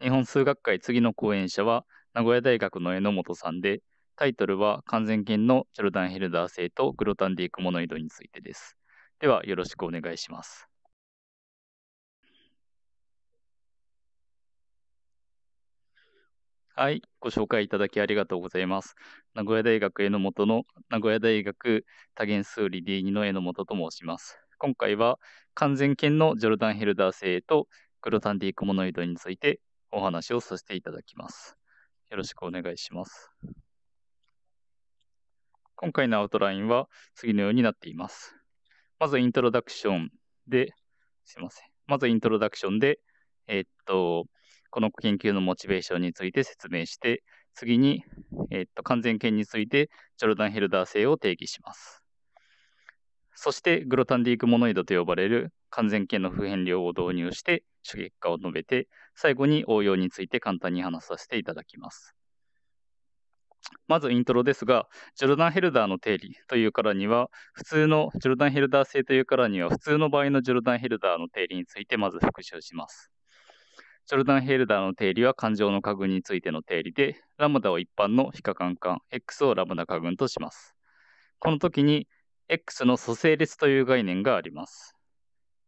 日本数学会次の講演者は名古屋大学の榎本さんで、タイトルは完全研のジョルダン・ヘルダー性とグロタンディークモノイドについてです。では、よろしくお願いします。はい、ご紹介いただきありがとうございます。名古屋大学榎本の名古屋大学多元数理 D2 の榎本と申します。今回は完全研のジョルダン・ヘルダー性とグロタンディークモノイドについてお話をさせていただきます。よろしくお願いします。今回のアウトラインは次のようになっています。まずイントロダクションで、すいません。まずイントロダクションで、えー、っと、この研究のモチベーションについて説明して、次に、えー、っと、完全権についてジョルダン・ヘルダー性を定義します。そして、グロタンディークモノイドと呼ばれる完全形の普遍量を導入して主結果を述べて、最後に応用について簡単に話させていただきます。まずイントロですが、ジョルダン・ヘルダーの定理というからには、普通のジョルダン・ヘルダー性というからには、普通の場合のジョルダン・ヘルダーの定理についてまず復習します。ジョルダン・ヘルダーの定理は感情の加群についての定理で、ラムダを一般の非可感感、X をラムダ加群とします。この時に、X の組成列という概念があります。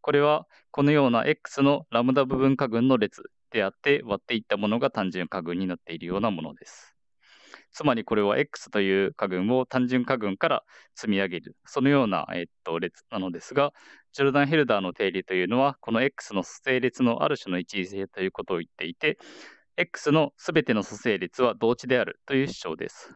これはこのような X のラムダ部分加群の列であって割っていったものが単純加群になっているようなものです。つまりこれは X という加群を単純加群から積み上げる、そのような、えっと、列なのですが、ジョルダン・ヘルダーの定理というのは、この X の素性列のある種の一位性ということを言っていて、X のすべての組成列は同値であるという主張です。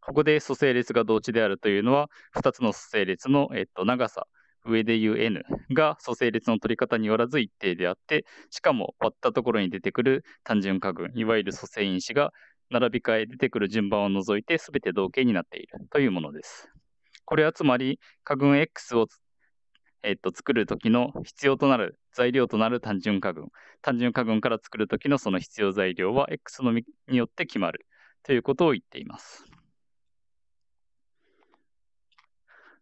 ここで組成列が同値であるというのは、2つの素性列の、えっと、長さ、上で言う n が組成列の取り方によらず一定であって、しかも割ったところに出てくる単純化群、いわゆる組成因子が並び替え出てくる順番を除いて全て同型になっているというものです。これはつまり、化群 X をえっと、作るきの必要となる材料となる単純化群、単純化群から作るときのその必要材料は X のみによって決まるということを言っています。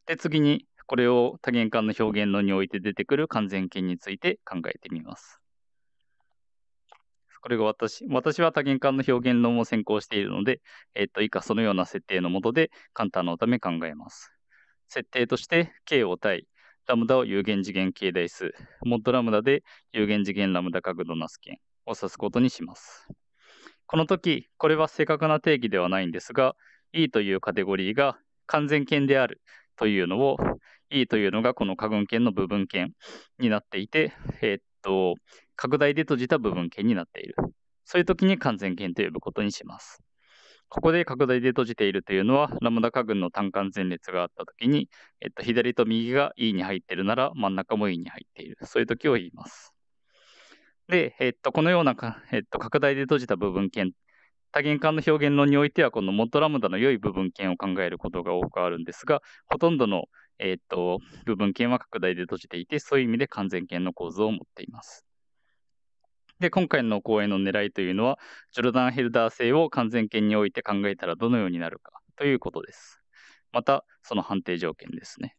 で、次にこれを多元間の表現のにおいて出てくる完全形について考えてみます。これが私、私は多元間の表現論を専攻しているので、えっ、と、以下そのような設定のもとで、簡単のため考えます。設定として、K を対、ラムダを有限次元形代数、モッドラムダで有限次元ラムダ角度なす件を指すことにします。この時、これは正確な定義ではないんですが、E というカテゴリーが完全権であるというのを E というのがこの下群圏の部分圏になっていて、えー、っと、拡大で閉じた部分圏になっている。そういう時に完全圏と呼ぶことにします。ここで拡大で閉じているというのは、ラムダ下群の単管前列があった時に、えっと、左と右が E に入っているなら、真ん中も E に入っている。そういう時を言います。で、えっと、このようなか、えっと、拡大で閉じた部分圏多元間の表現論においては、このモッラムダの良い部分圏を考えることが多くあるんですが、ほとんどの、えー、っと、部分圏は拡大で閉じていて、そういう意味で完全圏の構造を持っています。で、今回の講演の狙いというのは、ジョルダン・ヘルダー性を完全圏において考えたらどのようになるかということです。また、その判定条件ですね。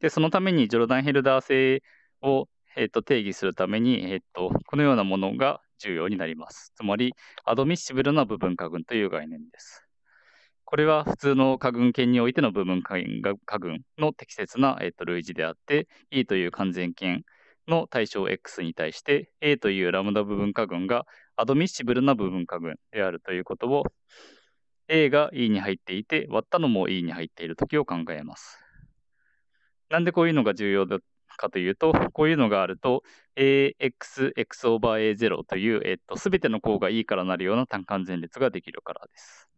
で、そのためにジョルダン・ヘルダー性を、えー、と定義するために、えーと、このようなものが重要になります。つまり、アドミッシブルな部分化群という概念です。これは普通の下群圏においての部分下群の適切な、えー、と類似であって、E という完全権の対象 X に対して、A というラムダ部分下群がアドミッシブルな部分下群であるということを、A が E に入っていて、割ったのも E に入っているときを考えます。なんでこういうのが重要だかというと、こういうのがあると、AX、X over A0 という、えっと、すべての項が E からなるような単完全列ができるからです。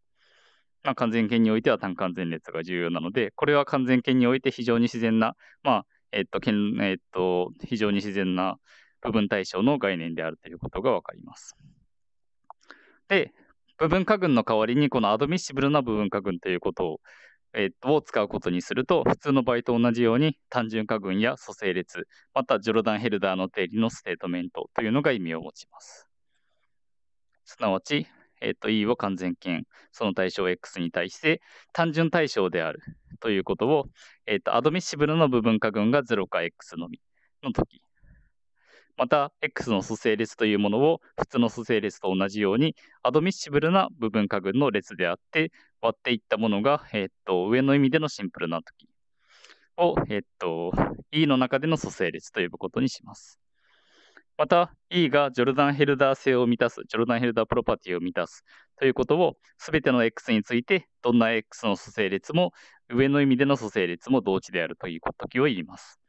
まあ、完全圏においては単完全列が重要なので、これは完全圏において非常に自然な、まあ、えっと、けんえっと、非常に自然な部分対象の概念であるということがわかります。で、部分化群の代わりに、このアドミッシブルな部分化群ということを、えっと、を使うことにすると、普通の場合と同じように単純化群や組成列、またジョルダン・ヘルダーの定理のステートメントというのが意味を持ちます。すなわち、えっと、E を完全権、その対象 X に対して単純対象であるということを、えっと、アドミッシブルの部分化群が0か X のみの時、また、X の組成列というものを普通の組成列と同じように、アドミッシブルな部分化群の列であって、割っていったものが、えっと、上の意味でのシンプルな時を、えっと、E の中での組成列と呼ぶことにします。また E がジョルダンヘルダー性を満たす、ジョルダンヘルダープロパティを満たすということを、すべての X について、どんな X の組成列も、上の意味での組成列も同値であるという時を言います。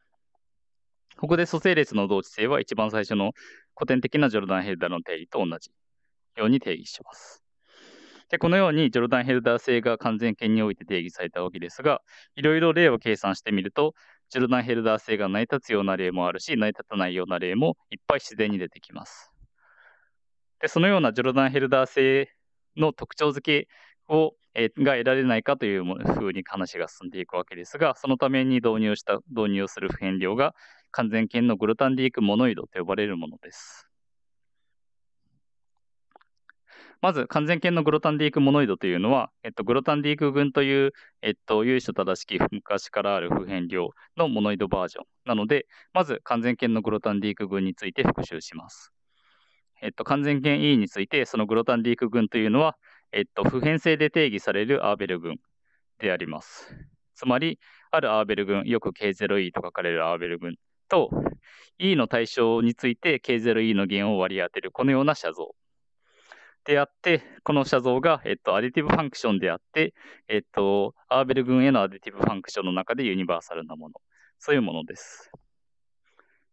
ここで組成列の同値性は一番最初の古典的なジョルダンヘルダーの定理と同じように定義します。でこのようにジョルダン・ヘルダー性が完全権において定義されたわけですが、いろいろ例を計算してみると、ジョルダン・ヘルダー性が成り立つような例もあるし、成り立たないような例もいっぱい自然に出てきます。でそのようなジョルダン・ヘルダー性の特徴づけを、えー、が得られないかというふうに話が進んでいくわけですが、そのために導入した導入する不変量が完全権のグルタンディークモノイドと呼ばれるものです。まず完全圏のグロタンディークモノイドというのは、えっと、グロタンディーク群という、えっと、由緒正しき昔からある普遍量のモノイドバージョンなので、まず完全圏のグロタンディーク群について復習します。えっと、完全圏 E について、そのグロタンディーク群というのは、えっと、普遍性で定義されるアーベル群であります。つまり、あるアーベル群、よく K0E と書かれるアーベル群と、E の対象について K0E の弦を割り当てる、このような写像であって、この写像が、えっと、アディティブファンクションであって、えっと、アーベル群へのアディティブファンクションの中でユニバーサルなもの、そういうものです。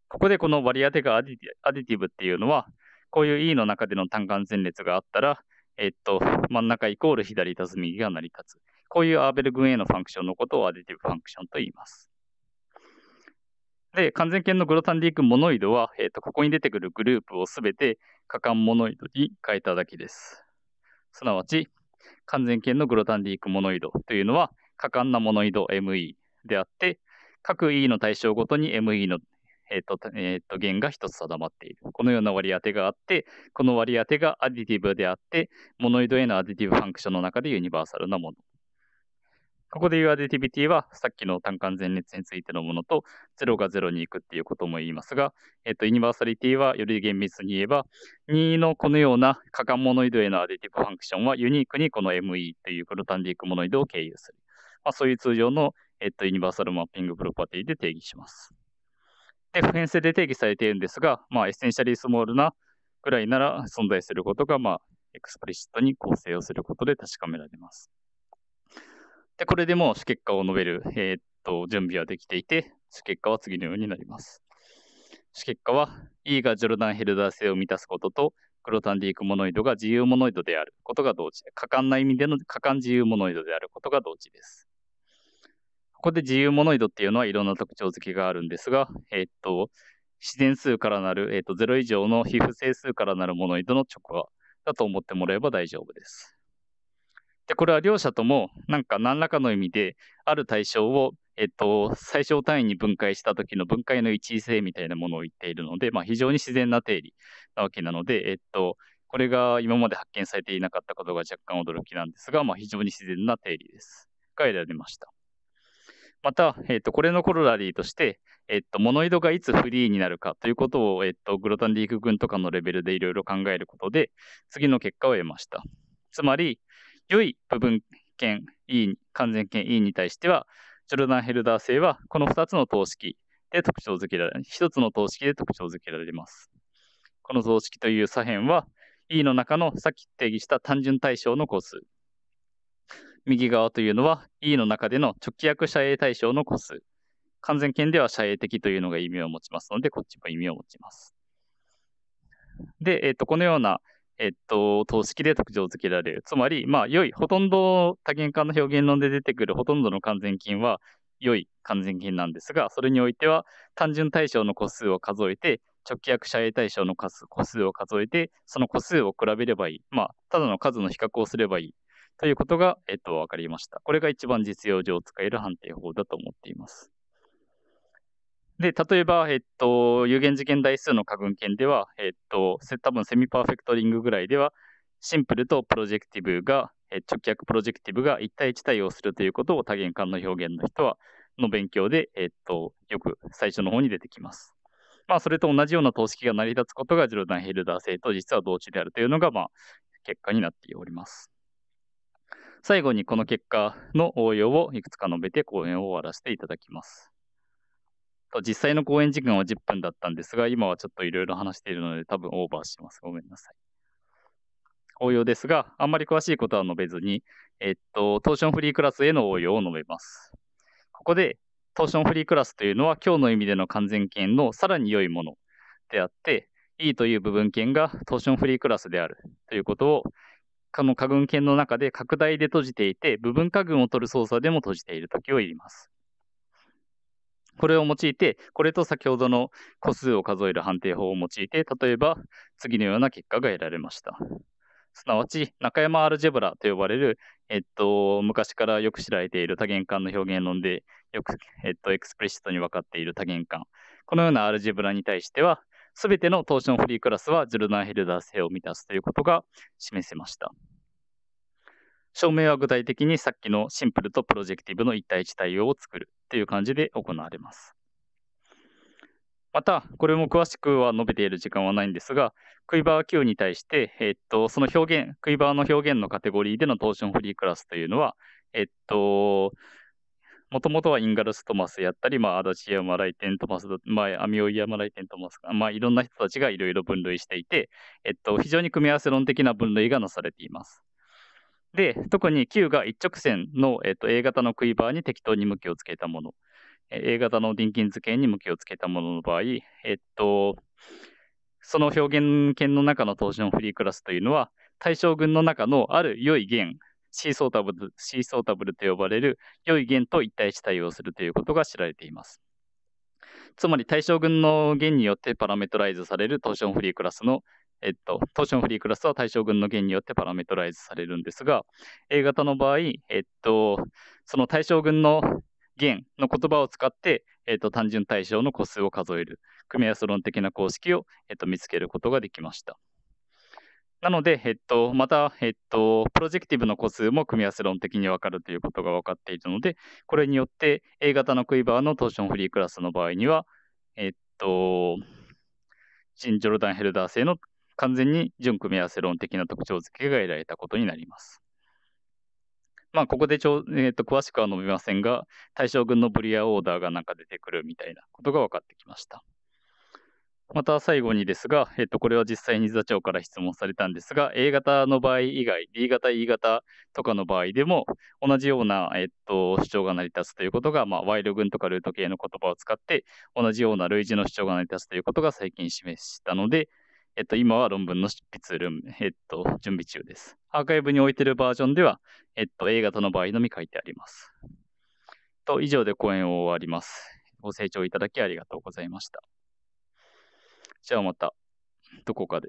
ここでこの割り当てがアディティブっていうのは、こういう E の中での単管前列があったら、えっと、真ん中イコール左足す右が成り立つ。こういうアーベル群へのファンクションのことをアディティブファンクションと言います。で、完全形のグロタンディークモノイドは、えっとここに出てくるグループをすべて、果敢モノイドに変えただけです。すなわち、完全圏のグロタンディークモノイドというのは、果敢なモノイド ME であって、各 E の対象ごとに ME の、えーとえーと、と弦が1つ定まっている。このような割り当てがあって、この割り当てがアディティブであって、モノイドへのアディティブファンクションの中でユニバーサルなもの。ここで言うアディティビティは、さっきの単管前列についてのものと、ゼロがゼロに行くっていうことも言いますが、えっと、ユニバーサリティはより厳密に言えば、2のこのような可感モノイドへのアディティブファンクションは、ユニークにこの ME というプロタンディックモノイドを経由する。まあ、そういう通常の、えっと、ユニバーサルマッピングプロパティで定義します。で、普遍性で定義されているんですが、まあ、エッセンシャリースモールなぐらいなら存在することが、まあ、エクスプリシットに構成をすることで確かめられます。これでもう結果を述べる、えー、っと準備はできていて、結果は次のようになります。結果は E がジョルダン・ヘルダー性を満たすことと、クロタンディークモノイドが自由モノイドであることが同時、果敢な意味での果敢自由モノイドであることが同時です。ここで自由モノイドっていうのはいろんな特徴付けがあるんですが、えー、っと、自然数からなる、えー、っと0以上の皮膚整数からなるモノイドの直話だと思ってもらえば大丈夫です。で、これは両者とも、なんか何らかの意味で、ある対象を、えっと、最小単位に分解した時の分解の一位性みたいなものを言っているので、まあ、非常に自然な定理なわけなので、えっと、これが今まで発見されていなかったことが若干驚きなんですが、まあ、非常に自然な定理です。が選びました。また、えっと、これのコロラリーとして、えっと、モノイドがいつフリーになるかということを、えっと、グロタンディーク群とかのレベルでいろいろ考えることで、次の結果を得ました。つまり、良い部分権 E、完全権 E に対しては、ジョルダン・ヘルダー製はこの2つの等式で特徴づけられ、1つの等式で特徴づけられます。この等式という左辺は E の中のさっき定義した単純対象の個数。右側というのは E の中での直規約遮影対象の個数。完全権では遮影的というのが意味を持ちますので、こっちも意味を持ちます。で、えーとこのようなえっと、等式で特徴付けられる。つまり、まあ、良い、ほとんど多元化の表現論で出てくるほとんどの完全金は、良い完全菌なんですが、それにおいては、単純対象の個数を数えて、直規約遮影対象の個数を数えて、その個数を比べればいい。まあ、ただの数の比較をすればいい。ということが、えっと、分かりました。これが一番実用上使える判定法だと思っています。で、例えば、えっと、有限次元代数の加群圏では、えっと、多分セミパーフェクトリングぐらいでは、シンプルとプロジェクティブが、え直訳プロジェクティブが1対1対応するということを多元間の表現の人は、の勉強で、えっと、よく最初の方に出てきます。まあ、それと同じような等式が成り立つことが、ジロダンヘルダー性と実は同値であるというのが、まあ、結果になっております。最後にこの結果の応用をいくつか述べて講演を終わらせていただきます。と実際の公演時間は10分だったんですが、今はちょっといろいろ話しているので、多分オーバーします。ごめんなさい。応用ですが、あんまり詳しいことは述べずに、えっと、トーションフリークラスへの応用を述べます。ここで、トーションフリークラスというのは、今日の意味での完全権のさらに良いものであって、E という部分権がトーションフリークラスであるということを、この下群権の中で拡大で閉じていて、部分下群を取る操作でも閉じているときを言います。これを用いて、これと先ほどの個数を数える判定法を用いて、例えば次のような結果が得られました。すなわち、中山アルジェブラと呼ばれる、えっと、昔からよく知られている多元間の表現論で、よく、えっと、エクスプレシットに分かっている多元間。このようなアルジェブラに対しては、すべてのトーションフリークラスはジルダン・ヘルダー性を満たすということが示せました。証明は具体的にさっきのシンプルとプロジェクティブの一対一対応を作るっていう感じで行われます。また、これも詳しくは述べている時間はないんですが、クイバー Q に対して、えっと、その表現、クイバーの表現のカテゴリーでのトーションフリークラスというのは、えっと、もともとはインガルス・トマスやったり、まあ、アダチ・ヤマライテン・トマス、まあ、アミオイヤマライテン・トマス、まあ、いろんな人たちがいろいろ分類していて、えっと、非常に組み合わせ論的な分類がなされています。で、特に Q が一直線の、えーと、A 型のクイバーに適当に向きをつけたもの、A 型のディンキンズ形に向きをつけたものの場合、えっ、ー、と、その表現圏の中のトーションフリークラスというのは、対象群の中のある良い弦、シーソータブル、シーソータブルと呼ばれる良い弦と一対し対応するということが知られています。つまり対象群の弦によってパラメトライズされるトーションフリークラスのえっと、ションフリークラスは対象群の弦によってパラメトライズされるんですが、A 型の場合、えっと、その対象群の弦の言葉を使って、えっと、単純対象の個数を数える、組み合わせ論的な公式を、えっと、見つけることができました。なので、えっと、また、えっと、プロジェクティブの個数も組み合わせ論的に分かるということが分かっているので、これによって A 型のクイバーのトーションフリークラスの場合には、えっと、シン・ジョルダン・ヘルダー製の完全に準組み合わせ論的な特徴付けが得られたことになります。まあ、ここでちょ、えーと、詳しくは述べませんが、対象群のブリアオーダーがなんか出てくるみたいなことが分かってきました。また最後にですが、えっ、ー、と、これは実際に座長から質問されたんですが、A 型の場合以外、B 型、E 型とかの場合でも、同じような、えっ、ー、と、主張が成り立つということが、まあ、ワイル群とかルート系の言葉を使って、同じような類似の主張が成り立つということが最近示したので、えっと、今は論文の執筆ルーム、えっと、準備中です。アーカイブに置いてるバージョンでは、えっと、A 型の場合のみ書いてあります。と、以上で講演を終わります。ご清聴いただきありがとうございました。じゃあまた、どこかで。